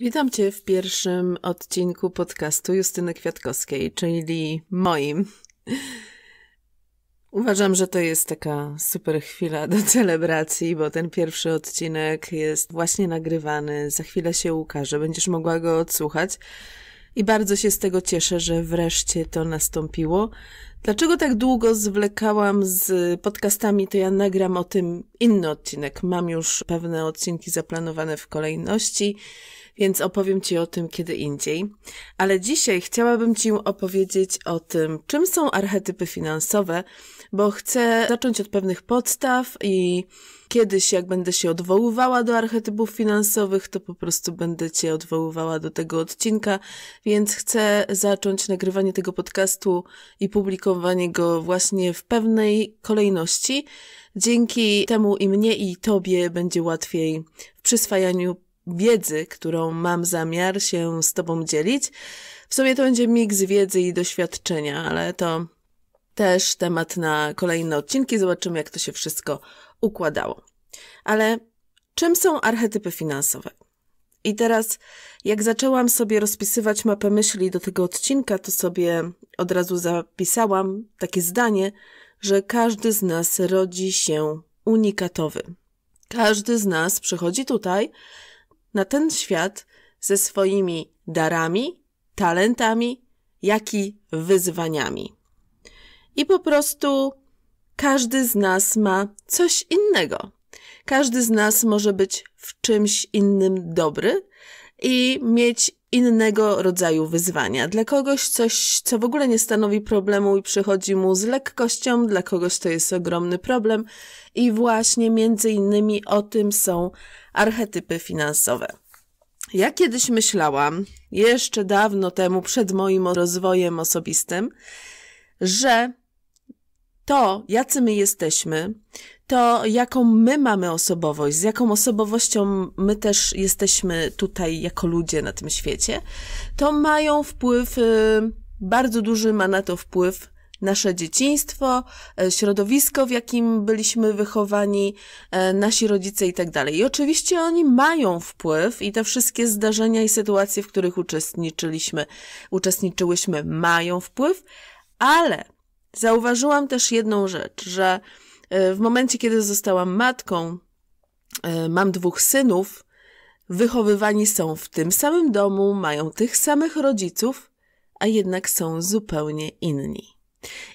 Witam Cię w pierwszym odcinku podcastu Justyny Kwiatkowskiej, czyli moim. Uważam, że to jest taka super chwila do celebracji, bo ten pierwszy odcinek jest właśnie nagrywany, za chwilę się ukaże, będziesz mogła go odsłuchać. I bardzo się z tego cieszę, że wreszcie to nastąpiło. Dlaczego tak długo zwlekałam z podcastami, to ja nagram o tym inny odcinek. Mam już pewne odcinki zaplanowane w kolejności więc opowiem Ci o tym kiedy indziej. Ale dzisiaj chciałabym Ci opowiedzieć o tym, czym są archetypy finansowe, bo chcę zacząć od pewnych podstaw i kiedyś, jak będę się odwoływała do archetypów finansowych, to po prostu będę Cię odwoływała do tego odcinka, więc chcę zacząć nagrywanie tego podcastu i publikowanie go właśnie w pewnej kolejności. Dzięki temu i mnie, i Tobie będzie łatwiej w przyswajaniu wiedzy, którą mam zamiar się z Tobą dzielić. W sumie to będzie miks wiedzy i doświadczenia, ale to też temat na kolejne odcinki. Zobaczymy, jak to się wszystko układało. Ale czym są archetypy finansowe? I teraz, jak zaczęłam sobie rozpisywać mapę myśli do tego odcinka, to sobie od razu zapisałam takie zdanie, że każdy z nas rodzi się unikatowy. Każdy z nas przychodzi tutaj na ten świat ze swoimi darami, talentami, jak i wyzwaniami. I po prostu każdy z nas ma coś innego. Każdy z nas może być w czymś innym dobry i mieć innego rodzaju wyzwania. Dla kogoś coś, co w ogóle nie stanowi problemu i przychodzi mu z lekkością, dla kogoś to jest ogromny problem i właśnie między innymi o tym są archetypy finansowe. Ja kiedyś myślałam, jeszcze dawno temu, przed moim rozwojem osobistym, że to, jacy my jesteśmy, to jaką my mamy osobowość, z jaką osobowością my też jesteśmy tutaj jako ludzie na tym świecie, to mają wpływ, y, bardzo duży ma na to wpływ nasze dzieciństwo, e, środowisko, w jakim byliśmy wychowani, e, nasi rodzice i tak dalej. I oczywiście oni mają wpływ i te wszystkie zdarzenia i sytuacje, w których uczestniczyliśmy, uczestniczyłyśmy, mają wpływ, ale Zauważyłam też jedną rzecz, że e, w momencie, kiedy zostałam matką, e, mam dwóch synów, wychowywani są w tym samym domu, mają tych samych rodziców, a jednak są zupełnie inni.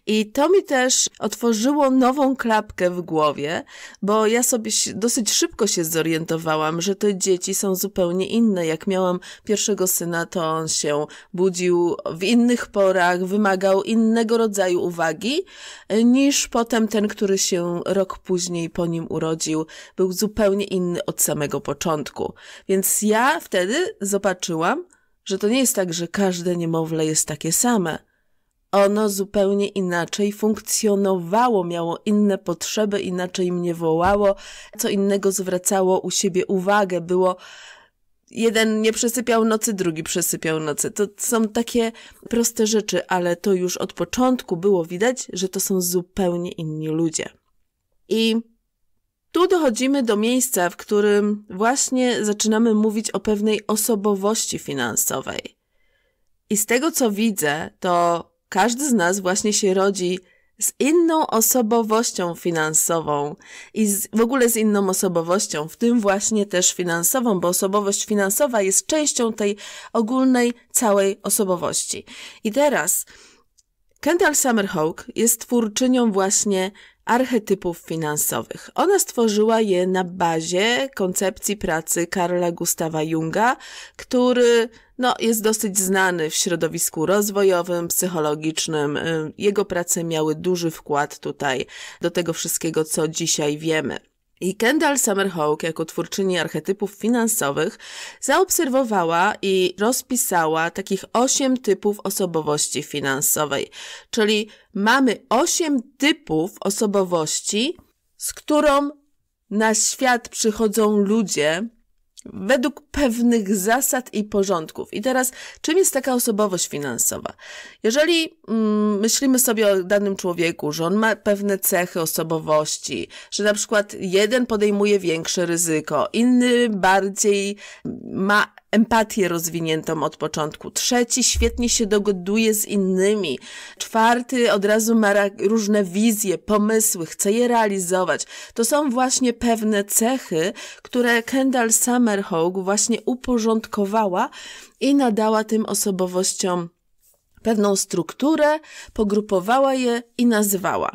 I to mi też otworzyło nową klapkę w głowie, bo ja sobie dosyć szybko się zorientowałam, że te dzieci są zupełnie inne. Jak miałam pierwszego syna, to on się budził w innych porach, wymagał innego rodzaju uwagi e, niż potem ten, który się rok później po nim urodził, był zupełnie inny od samego początku. Więc ja wtedy zobaczyłam, że to nie jest tak, że każde niemowlę jest takie same ono zupełnie inaczej funkcjonowało, miało inne potrzeby, inaczej mnie wołało, co innego zwracało u siebie uwagę, było jeden nie przesypiał nocy, drugi przesypiał nocy. To są takie proste rzeczy, ale to już od początku było widać, że to są zupełnie inni ludzie. I tu dochodzimy do miejsca, w którym właśnie zaczynamy mówić o pewnej osobowości finansowej. I z tego co widzę, to każdy z nas właśnie się rodzi z inną osobowością finansową i z, w ogóle z inną osobowością, w tym właśnie też finansową, bo osobowość finansowa jest częścią tej ogólnej, całej osobowości. I teraz Kendall Summerhawk jest twórczynią właśnie archetypów finansowych. Ona stworzyła je na bazie koncepcji pracy Karla Gustawa Junga, który no, jest dosyć znany w środowisku rozwojowym, psychologicznym. Y, jego prace miały duży wkład tutaj do tego wszystkiego, co dzisiaj wiemy. I Kendall Summerhawk, jako twórczyni archetypów finansowych, zaobserwowała i rozpisała takich osiem typów osobowości finansowej. Czyli mamy osiem typów osobowości, z którą na świat przychodzą ludzie, według pewnych zasad i porządków. I teraz, czym jest taka osobowość finansowa? Jeżeli mm, myślimy sobie o danym człowieku, że on ma pewne cechy osobowości, że na przykład jeden podejmuje większe ryzyko, inny bardziej ma empatię rozwiniętą od początku. Trzeci świetnie się dogoduje z innymi. Czwarty od razu ma różne wizje, pomysły, chce je realizować. To są właśnie pewne cechy, które Kendall Summerhawk właśnie uporządkowała i nadała tym osobowościom pewną strukturę, pogrupowała je i nazwała.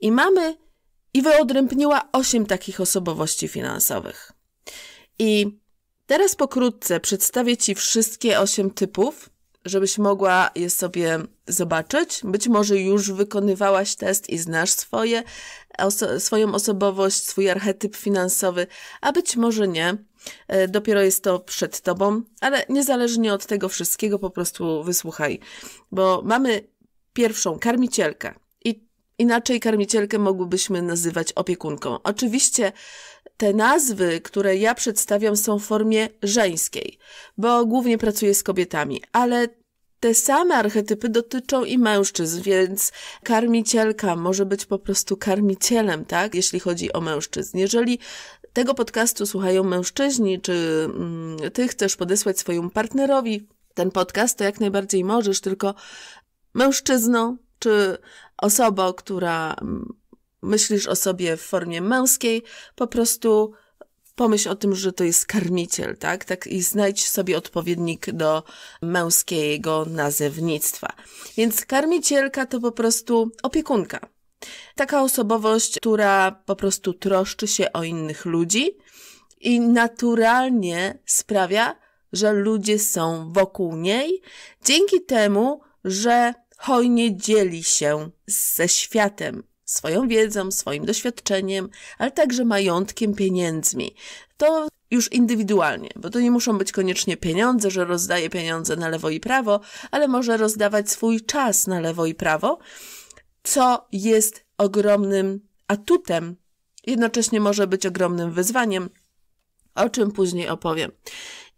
I mamy i wyodrębniła osiem takich osobowości finansowych. I Teraz pokrótce przedstawię Ci wszystkie 8 typów, żebyś mogła je sobie zobaczyć. Być może już wykonywałaś test i znasz swoje, oso swoją osobowość, swój archetyp finansowy, a być może nie. E, dopiero jest to przed Tobą, ale niezależnie od tego wszystkiego, po prostu wysłuchaj, bo mamy pierwszą karmicielkę. I inaczej karmicielkę mogłybyśmy nazywać opiekunką. Oczywiście te nazwy, które ja przedstawiam, są w formie żeńskiej, bo głównie pracuję z kobietami, ale te same archetypy dotyczą i mężczyzn, więc karmicielka może być po prostu karmicielem, tak? Jeśli chodzi o mężczyzn. Jeżeli tego podcastu słuchają mężczyźni, czy mm, ty chcesz podesłać swojemu partnerowi ten podcast, to jak najbardziej możesz, tylko mężczyzną, czy osobą, która mm, myślisz o sobie w formie męskiej, po prostu pomyśl o tym, że to jest karmiciel, tak? tak I znajdź sobie odpowiednik do męskiego nazewnictwa. Więc karmicielka to po prostu opiekunka. Taka osobowość, która po prostu troszczy się o innych ludzi i naturalnie sprawia, że ludzie są wokół niej, dzięki temu, że hojnie dzieli się ze światem, swoją wiedzą, swoim doświadczeniem, ale także majątkiem, pieniędzmi. To już indywidualnie, bo to nie muszą być koniecznie pieniądze, że rozdaje pieniądze na lewo i prawo, ale może rozdawać swój czas na lewo i prawo, co jest ogromnym atutem, jednocześnie może być ogromnym wyzwaniem, o czym później opowiem.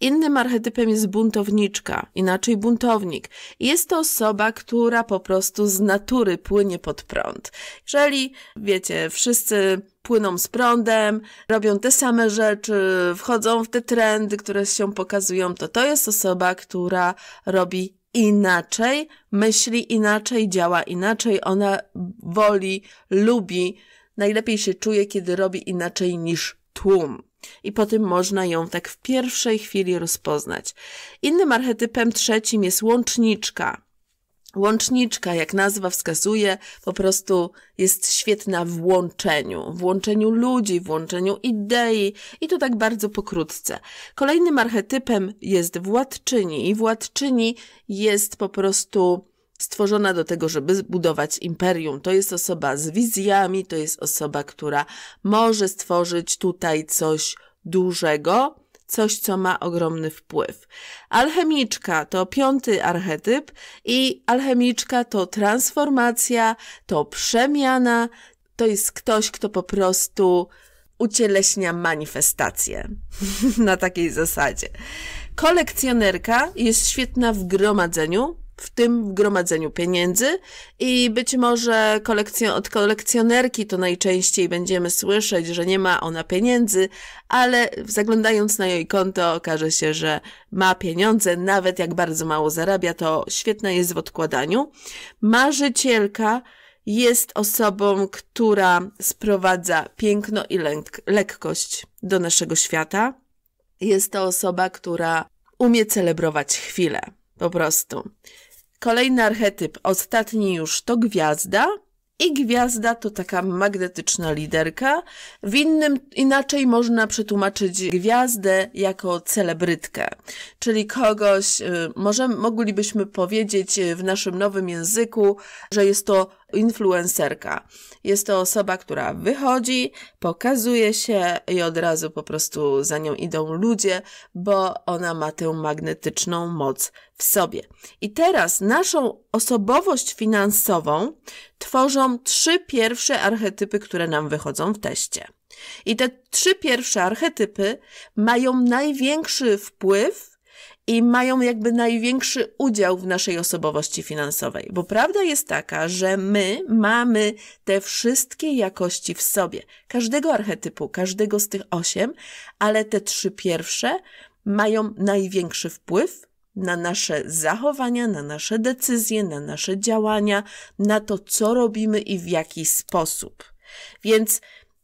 Innym archetypem jest buntowniczka, inaczej buntownik. Jest to osoba, która po prostu z natury płynie pod prąd. Jeżeli, wiecie, wszyscy płyną z prądem, robią te same rzeczy, wchodzą w te trendy, które się pokazują, to to jest osoba, która robi inaczej, myśli inaczej, działa inaczej, ona woli, lubi, najlepiej się czuje, kiedy robi inaczej niż tłum i po tym można ją tak w pierwszej chwili rozpoznać. Innym archetypem trzecim jest łączniczka. Łączniczka, jak nazwa wskazuje, po prostu jest świetna w łączeniu, w łączeniu ludzi, w łączeniu idei i to tak bardzo pokrótce. Kolejnym archetypem jest władczyni i władczyni jest po prostu stworzona do tego, żeby zbudować imperium. To jest osoba z wizjami, to jest osoba, która może stworzyć tutaj coś dużego, coś, co ma ogromny wpływ. Alchemiczka to piąty archetyp i alchemiczka to transformacja, to przemiana, to jest ktoś, kto po prostu ucieleśnia manifestację na takiej zasadzie. Kolekcjonerka jest świetna w gromadzeniu, w tym gromadzeniu pieniędzy i być może od kolekcjonerki to najczęściej będziemy słyszeć, że nie ma ona pieniędzy, ale zaglądając na jej konto okaże się, że ma pieniądze, nawet jak bardzo mało zarabia, to świetna jest w odkładaniu. Marzycielka jest osobą, która sprowadza piękno i lekkość do naszego świata. Jest to osoba, która umie celebrować chwilę, po prostu. Kolejny archetyp, ostatni już, to gwiazda. I gwiazda to taka magnetyczna liderka. W innym, inaczej można przetłumaczyć gwiazdę jako celebrytkę. Czyli kogoś, y, może moglibyśmy powiedzieć y, w naszym nowym języku, że jest to influencerka. Jest to osoba, która wychodzi, pokazuje się i od razu po prostu za nią idą ludzie, bo ona ma tę magnetyczną moc w sobie. I teraz naszą osobowość finansową tworzą trzy pierwsze archetypy, które nam wychodzą w teście. I te trzy pierwsze archetypy mają największy wpływ i mają jakby największy udział w naszej osobowości finansowej. Bo prawda jest taka, że my mamy te wszystkie jakości w sobie, każdego archetypu, każdego z tych osiem, ale te trzy pierwsze mają największy wpływ na nasze zachowania, na nasze decyzje, na nasze działania, na to, co robimy i w jaki sposób. Więc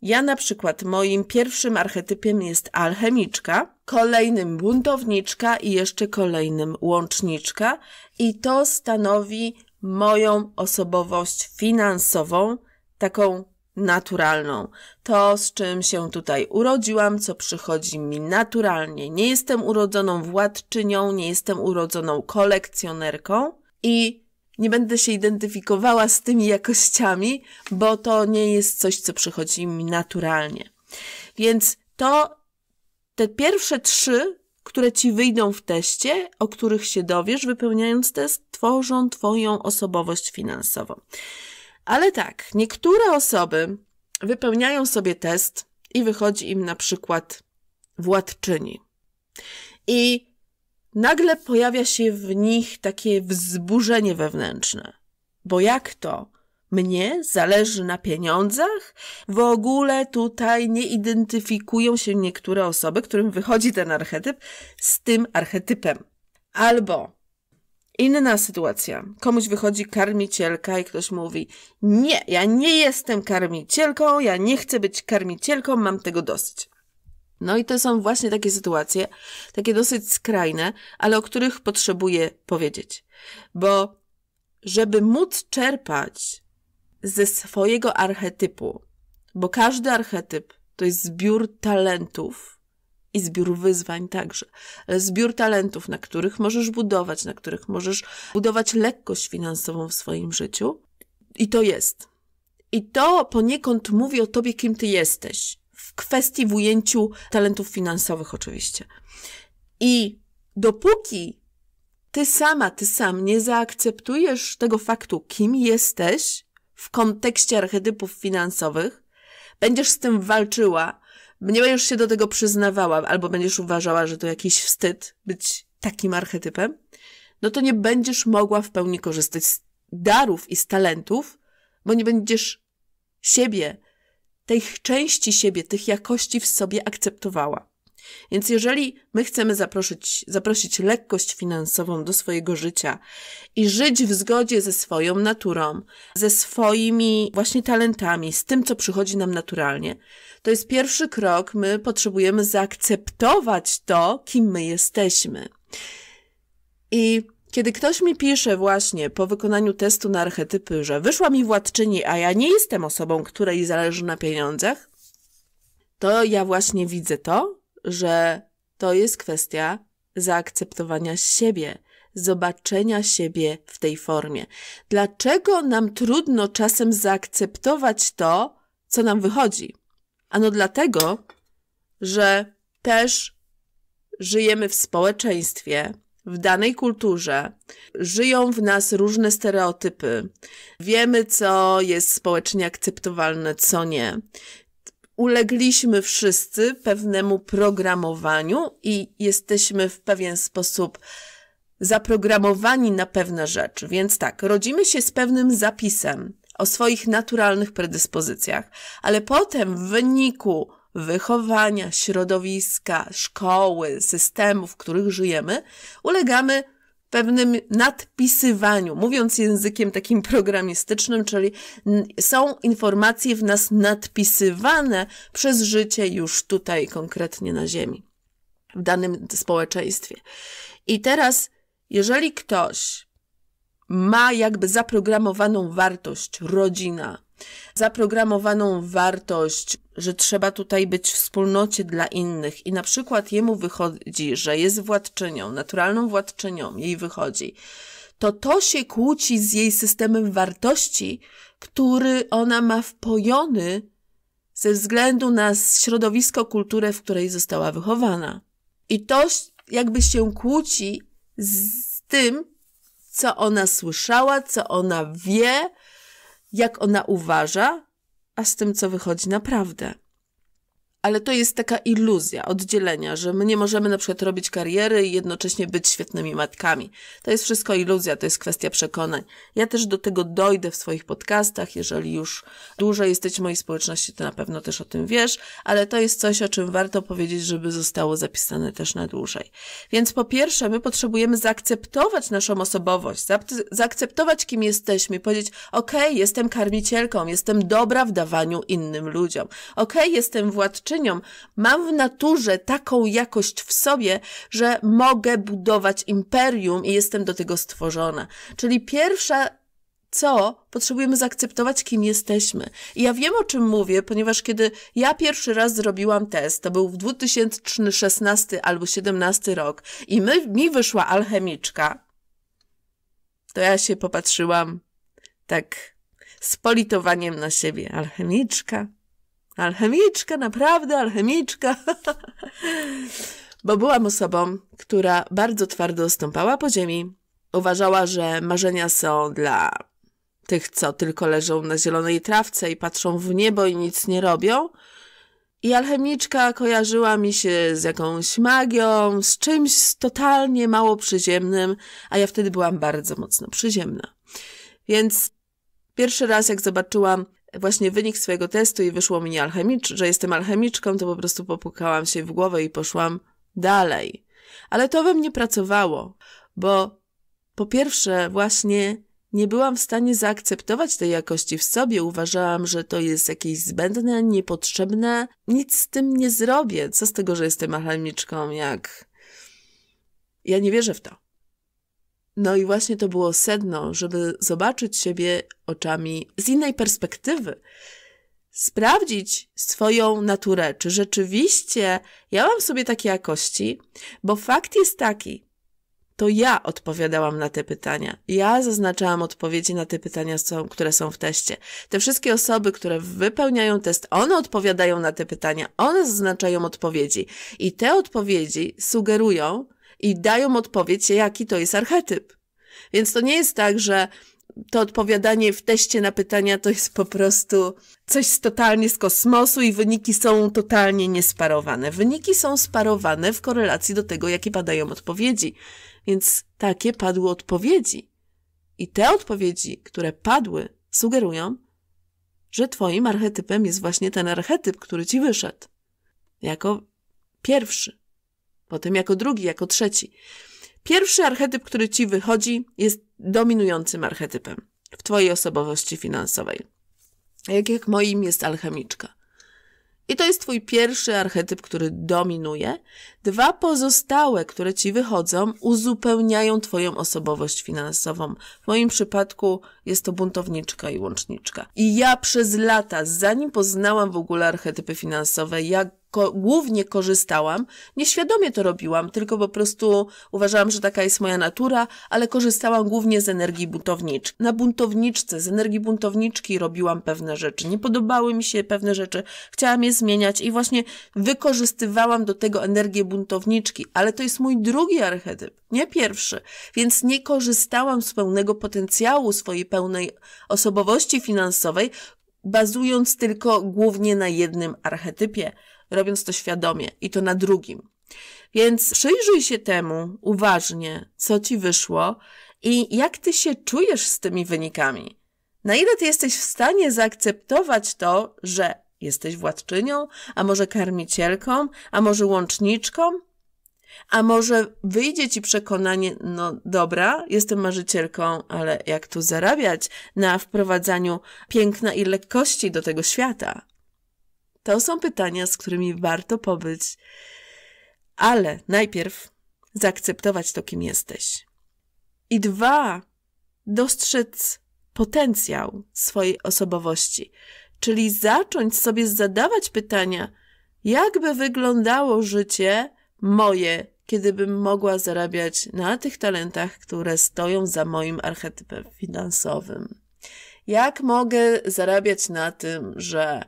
ja na przykład moim pierwszym archetypiem jest alchemiczka, kolejnym buntowniczka i jeszcze kolejnym łączniczka i to stanowi moją osobowość finansową, taką naturalną. To, z czym się tutaj urodziłam, co przychodzi mi naturalnie. Nie jestem urodzoną władczynią, nie jestem urodzoną kolekcjonerką i nie będę się identyfikowała z tymi jakościami, bo to nie jest coś, co przychodzi mi naturalnie. Więc to te pierwsze trzy, które ci wyjdą w teście, o których się dowiesz, wypełniając test, tworzą Twoją osobowość finansową. Ale tak, niektóre osoby wypełniają sobie test i wychodzi im na przykład władczyni. I nagle pojawia się w nich takie wzburzenie wewnętrzne. Bo jak to? Mnie zależy na pieniądzach? W ogóle tutaj nie identyfikują się niektóre osoby, którym wychodzi ten archetyp, z tym archetypem. Albo inna sytuacja. Komuś wychodzi karmicielka i ktoś mówi: Nie, ja nie jestem karmicielką, ja nie chcę być karmicielką, mam tego dosyć. No i to są właśnie takie sytuacje, takie dosyć skrajne, ale o których potrzebuję powiedzieć. Bo żeby móc czerpać ze swojego archetypu, bo każdy archetyp to jest zbiór talentów i zbiór wyzwań także, ale zbiór talentów, na których możesz budować, na których możesz budować lekkość finansową w swoim życiu. I to jest. I to poniekąd mówi o tobie, kim ty jesteś kwestii w ujęciu talentów finansowych oczywiście. I dopóki ty sama, ty sam nie zaakceptujesz tego faktu, kim jesteś w kontekście archetypów finansowych, będziesz z tym walczyła, nie będziesz się do tego przyznawała, albo będziesz uważała, że to jakiś wstyd być takim archetypem, no to nie będziesz mogła w pełni korzystać z darów i z talentów, bo nie będziesz siebie tych części siebie, tych jakości w sobie akceptowała. Więc jeżeli my chcemy zaprosić, zaprosić lekkość finansową do swojego życia i żyć w zgodzie ze swoją naturą, ze swoimi właśnie talentami, z tym, co przychodzi nam naturalnie, to jest pierwszy krok. My potrzebujemy zaakceptować to, kim my jesteśmy. I kiedy ktoś mi pisze właśnie po wykonaniu testu na archetypy, że wyszła mi władczyni, a ja nie jestem osobą, której zależy na pieniądzach, to ja właśnie widzę to, że to jest kwestia zaakceptowania siebie, zobaczenia siebie w tej formie. Dlaczego nam trudno czasem zaakceptować to, co nam wychodzi? Ano dlatego, że też żyjemy w społeczeństwie, w danej kulturze żyją w nas różne stereotypy. Wiemy, co jest społecznie akceptowalne, co nie. Ulegliśmy wszyscy pewnemu programowaniu i jesteśmy w pewien sposób zaprogramowani na pewne rzeczy. Więc tak, rodzimy się z pewnym zapisem o swoich naturalnych predyspozycjach, ale potem w wyniku wychowania, środowiska, szkoły, systemu, w których żyjemy, ulegamy pewnym nadpisywaniu, mówiąc językiem takim programistycznym, czyli są informacje w nas nadpisywane przez życie już tutaj, konkretnie na Ziemi, w danym społeczeństwie. I teraz, jeżeli ktoś ma jakby zaprogramowaną wartość rodzina, zaprogramowaną wartość, że trzeba tutaj być w wspólnocie dla innych i na przykład jemu wychodzi, że jest władczynią, naturalną władczynią, jej wychodzi, to to się kłóci z jej systemem wartości, który ona ma wpojony ze względu na środowisko, kulturę, w której została wychowana. I to jakby się kłóci z tym, co ona słyszała, co ona wie, jak ona uważa, a z tym, co wychodzi naprawdę ale to jest taka iluzja oddzielenia, że my nie możemy na przykład robić kariery i jednocześnie być świetnymi matkami. To jest wszystko iluzja, to jest kwestia przekonań. Ja też do tego dojdę w swoich podcastach, jeżeli już dłużej jesteś w mojej społeczności, to na pewno też o tym wiesz, ale to jest coś, o czym warto powiedzieć, żeby zostało zapisane też na dłużej. Więc po pierwsze, my potrzebujemy zaakceptować naszą osobowość, zaakceptować kim jesteśmy, powiedzieć, okej, jestem karmicielką, jestem dobra w dawaniu innym ludziom, okej, jestem władczynią, Mam w naturze taką jakość w sobie, że mogę budować imperium i jestem do tego stworzona. Czyli pierwsza co potrzebujemy zaakceptować, kim jesteśmy. I ja wiem, o czym mówię, ponieważ kiedy ja pierwszy raz zrobiłam test, to był w 2016 albo 17 rok, i my, mi wyszła alchemiczka, to ja się popatrzyłam tak z politowaniem na siebie. Alchemiczka, Alchemiczka, naprawdę alchemiczka. Bo byłam osobą, która bardzo twardo stąpała po ziemi. Uważała, że marzenia są dla tych, co tylko leżą na zielonej trawce i patrzą w niebo i nic nie robią. I alchemiczka kojarzyła mi się z jakąś magią, z czymś totalnie mało przyziemnym, a ja wtedy byłam bardzo mocno przyziemna. Więc pierwszy raz, jak zobaczyłam właśnie wynik swojego testu i wyszło mi niealchemicz, alchemicz, że jestem alchemiczką, to po prostu popukałam się w głowę i poszłam dalej. Ale to we mnie pracowało, bo po pierwsze właśnie nie byłam w stanie zaakceptować tej jakości w sobie. Uważałam, że to jest jakieś zbędne, niepotrzebne. Nic z tym nie zrobię. Co z tego, że jestem alchemiczką, jak... Ja nie wierzę w to. No i właśnie to było sedno, żeby zobaczyć siebie oczami z innej perspektywy. Sprawdzić swoją naturę, czy rzeczywiście ja mam sobie takie jakości, bo fakt jest taki, to ja odpowiadałam na te pytania. Ja zaznaczałam odpowiedzi na te pytania, które są w teście. Te wszystkie osoby, które wypełniają test, one odpowiadają na te pytania, one zaznaczają odpowiedzi. I te odpowiedzi sugerują, i dają odpowiedź, jaki to jest archetyp. Więc to nie jest tak, że to odpowiadanie w teście na pytania to jest po prostu coś totalnie z kosmosu i wyniki są totalnie niesparowane. Wyniki są sparowane w korelacji do tego, jakie padają odpowiedzi. Więc takie padły odpowiedzi. I te odpowiedzi, które padły, sugerują, że Twoim archetypem jest właśnie ten archetyp, który Ci wyszedł. Jako pierwszy potem jako drugi, jako trzeci. Pierwszy archetyp, który ci wychodzi, jest dominującym archetypem w twojej osobowości finansowej. Jak, jak moim jest alchemiczka. I to jest twój pierwszy archetyp, który dominuje. Dwa pozostałe, które ci wychodzą, uzupełniają twoją osobowość finansową. W moim przypadku jest to buntowniczka i łączniczka. I ja przez lata, zanim poznałam w ogóle archetypy finansowe, jak ko głównie korzystałam. Nieświadomie to robiłam, tylko po prostu uważałam, że taka jest moja natura, ale korzystałam głównie z energii buntowniczki. Na buntowniczce, z energii buntowniczki robiłam pewne rzeczy. Nie podobały mi się pewne rzeczy, chciałam je zmieniać i właśnie wykorzystywałam do tego energię buntowniczki, ale to jest mój drugi archetyp, nie pierwszy. Więc nie korzystałam z pełnego potencjału swojej pełnej osobowości finansowej, bazując tylko głównie na jednym archetypie robiąc to świadomie i to na drugim. Więc przyjrzyj się temu uważnie, co ci wyszło i jak ty się czujesz z tymi wynikami. Na ile ty jesteś w stanie zaakceptować to, że jesteś władczynią, a może karmicielką, a może łączniczką, a może wyjdzie ci przekonanie, no dobra, jestem marzycielką, ale jak tu zarabiać na wprowadzaniu piękna i lekkości do tego świata? To są pytania, z którymi warto pobyć, ale najpierw zaakceptować to, kim jesteś. I dwa, dostrzec potencjał swojej osobowości, czyli zacząć sobie zadawać pytania, jakby wyglądało życie moje, kiedybym mogła zarabiać na tych talentach, które stoją za moim archetypem finansowym. Jak mogę zarabiać na tym, że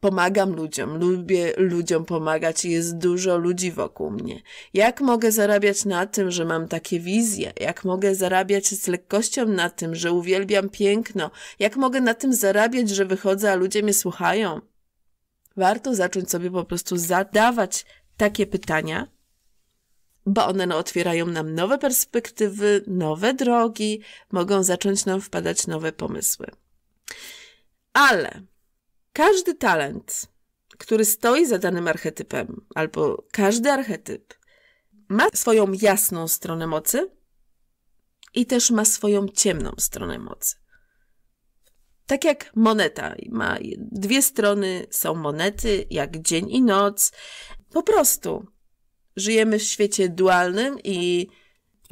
Pomagam ludziom, lubię ludziom pomagać i jest dużo ludzi wokół mnie. Jak mogę zarabiać na tym, że mam takie wizje? Jak mogę zarabiać z lekkością na tym, że uwielbiam piękno? Jak mogę na tym zarabiać, że wychodzę, a ludzie mnie słuchają? Warto zacząć sobie po prostu zadawać takie pytania, bo one no, otwierają nam nowe perspektywy, nowe drogi, mogą zacząć nam wpadać nowe pomysły. Ale każdy talent, który stoi za danym archetypem, albo każdy archetyp, ma swoją jasną stronę mocy i też ma swoją ciemną stronę mocy. Tak jak moneta ma dwie strony, są monety, jak dzień i noc. Po prostu żyjemy w świecie dualnym i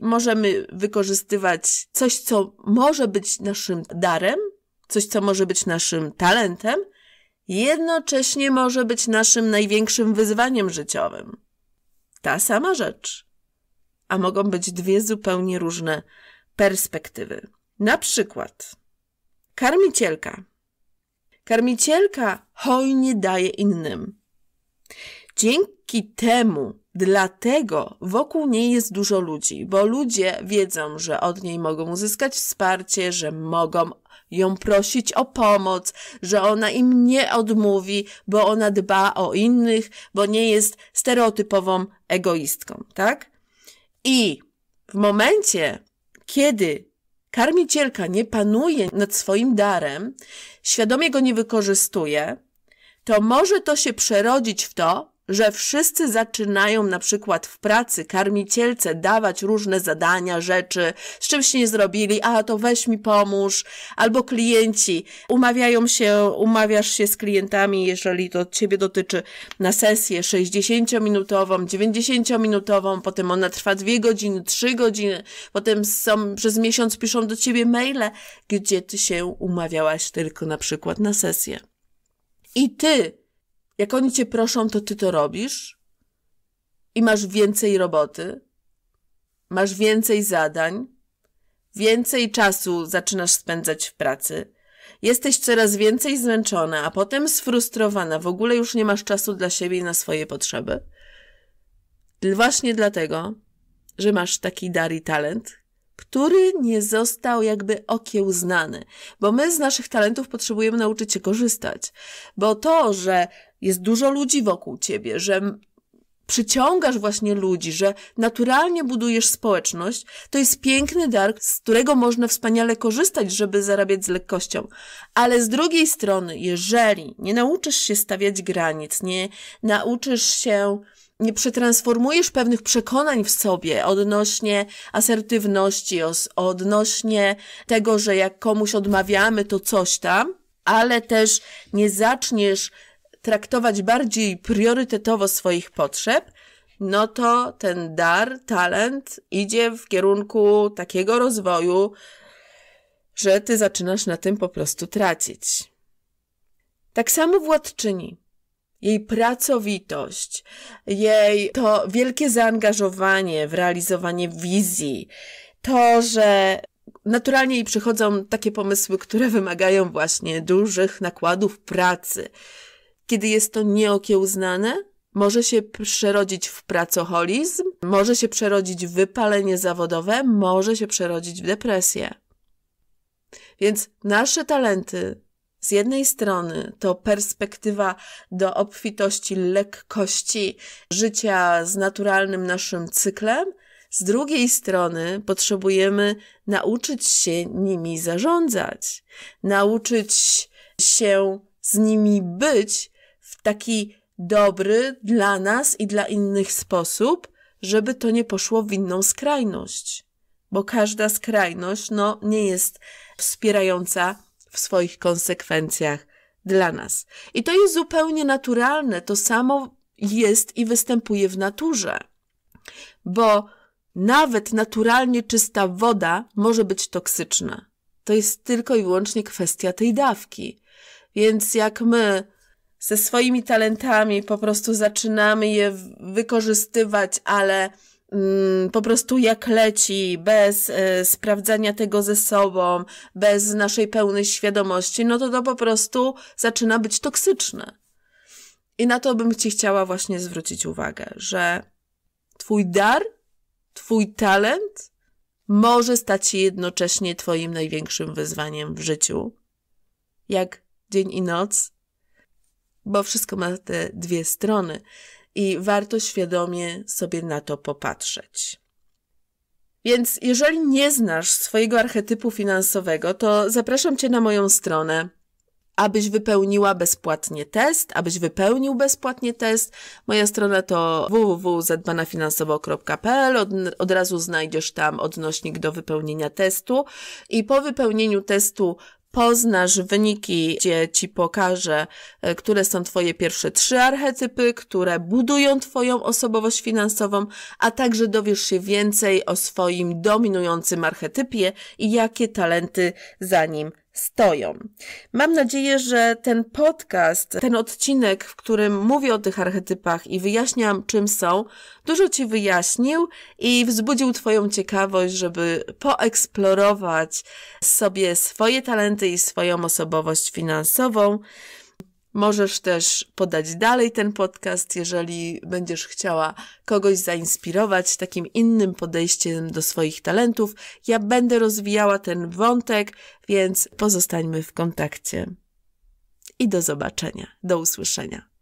możemy wykorzystywać coś, co może być naszym darem, coś, co może być naszym talentem, jednocześnie może być naszym największym wyzwaniem życiowym. Ta sama rzecz, a mogą być dwie zupełnie różne perspektywy. Na przykład karmicielka. Karmicielka hojnie daje innym. Dzięki temu Dlatego wokół niej jest dużo ludzi, bo ludzie wiedzą, że od niej mogą uzyskać wsparcie, że mogą ją prosić o pomoc, że ona im nie odmówi, bo ona dba o innych, bo nie jest stereotypową egoistką, tak? I w momencie, kiedy karmicielka nie panuje nad swoim darem, świadomie go nie wykorzystuje, to może to się przerodzić w to, że wszyscy zaczynają na przykład w pracy karmicielce dawać różne zadania, rzeczy, z czymś nie zrobili, a to weź mi pomóż, albo klienci umawiają się, umawiasz się z klientami, jeżeli to ciebie dotyczy, na sesję 60-minutową, 90-minutową, potem ona trwa 2 godziny, 3 godziny, potem są, przez miesiąc piszą do ciebie maile, gdzie ty się umawiałaś tylko na przykład na sesję. I ty jak oni cię proszą, to ty to robisz i masz więcej roboty, masz więcej zadań, więcej czasu zaczynasz spędzać w pracy. Jesteś coraz więcej zmęczona, a potem sfrustrowana, w ogóle już nie masz czasu dla siebie i na swoje potrzeby. Właśnie dlatego, że masz taki dar i talent, który nie został jakby okiełznany, bo my z naszych talentów potrzebujemy nauczyć się korzystać, bo to, że jest dużo ludzi wokół ciebie, że przyciągasz właśnie ludzi, że naturalnie budujesz społeczność, to jest piękny dar, z którego można wspaniale korzystać, żeby zarabiać z lekkością. Ale z drugiej strony, jeżeli nie nauczysz się stawiać granic, nie nauczysz się nie przetransformujesz pewnych przekonań w sobie odnośnie asertywności, odnośnie tego, że jak komuś odmawiamy, to coś tam, ale też nie zaczniesz traktować bardziej priorytetowo swoich potrzeb, no to ten dar, talent idzie w kierunku takiego rozwoju, że ty zaczynasz na tym po prostu tracić. Tak samo władczyni. Jej pracowitość, jej to wielkie zaangażowanie w realizowanie wizji, to, że naturalnie jej przychodzą takie pomysły, które wymagają właśnie dużych nakładów pracy, kiedy jest to nieokiełznane, może się przerodzić w pracoholizm, może się przerodzić w wypalenie zawodowe, może się przerodzić w depresję. Więc nasze talenty z jednej strony to perspektywa do obfitości, lekkości życia z naturalnym naszym cyklem, z drugiej strony potrzebujemy nauczyć się nimi zarządzać, nauczyć się z nimi być, w taki dobry dla nas i dla innych sposób, żeby to nie poszło w inną skrajność. Bo każda skrajność, no, nie jest wspierająca w swoich konsekwencjach dla nas. I to jest zupełnie naturalne. To samo jest i występuje w naturze. Bo nawet naturalnie czysta woda może być toksyczna. To jest tylko i wyłącznie kwestia tej dawki. Więc jak my ze swoimi talentami, po prostu zaczynamy je wykorzystywać, ale mm, po prostu jak leci, bez e, sprawdzania tego ze sobą, bez naszej pełnej świadomości, no to to po prostu zaczyna być toksyczne. I na to bym Ci chciała właśnie zwrócić uwagę, że Twój dar, Twój talent może stać się jednocześnie Twoim największym wyzwaniem w życiu, jak dzień i noc bo wszystko ma te dwie strony i warto świadomie sobie na to popatrzeć. Więc jeżeli nie znasz swojego archetypu finansowego, to zapraszam Cię na moją stronę abyś wypełniła bezpłatnie test, abyś wypełnił bezpłatnie test. Moja strona to www.zadbanafinansowo.pl. Od, od razu znajdziesz tam odnośnik do wypełnienia testu i po wypełnieniu testu poznasz wyniki, gdzie ci pokażę, e, które są twoje pierwsze trzy archetypy, które budują twoją osobowość finansową, a także dowiesz się więcej o swoim dominującym archetypie i jakie talenty za nim stoją. Mam nadzieję, że ten podcast, ten odcinek, w którym mówię o tych archetypach i wyjaśniam, czym są, dużo Ci wyjaśnił i wzbudził Twoją ciekawość, żeby poeksplorować sobie swoje talenty i swoją osobowość finansową. Możesz też podać dalej ten podcast, jeżeli będziesz chciała kogoś zainspirować takim innym podejściem do swoich talentów. Ja będę rozwijała ten wątek, więc pozostańmy w kontakcie. I do zobaczenia, do usłyszenia.